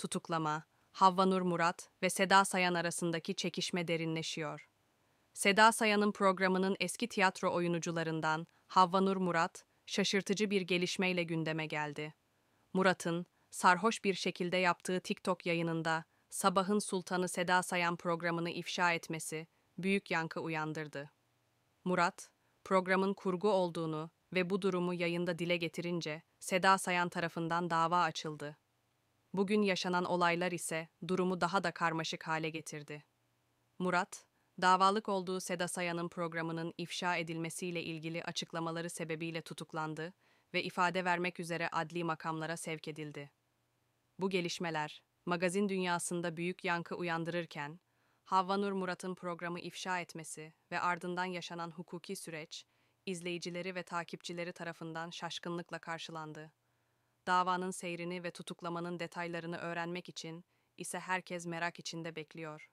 tutuklama, Havva Nur Murat ve Seda Sayan arasındaki çekişme derinleşiyor. Seda Sayan'ın programının eski tiyatro oyuncularından Havva Nur Murat, şaşırtıcı bir gelişmeyle gündeme geldi. Murat'ın, sarhoş bir şekilde yaptığı TikTok yayınında Sabahın Sultanı Seda Sayan programını ifşa etmesi büyük yankı uyandırdı. Murat, programın kurgu olduğunu ve bu durumu yayında dile getirince Seda Sayan tarafından dava açıldı. Bugün yaşanan olaylar ise durumu daha da karmaşık hale getirdi. Murat, davalık olduğu Seda Sayan'ın programının ifşa edilmesiyle ilgili açıklamaları sebebiyle tutuklandı ve ifade vermek üzere adli makamlara sevk edildi. Bu gelişmeler, magazin dünyasında büyük yankı uyandırırken, Havvanur Murat'ın programı ifşa etmesi ve ardından yaşanan hukuki süreç, izleyicileri ve takipçileri tarafından şaşkınlıkla karşılandı. Davanın seyrini ve tutuklamanın detaylarını öğrenmek için ise herkes merak içinde bekliyor.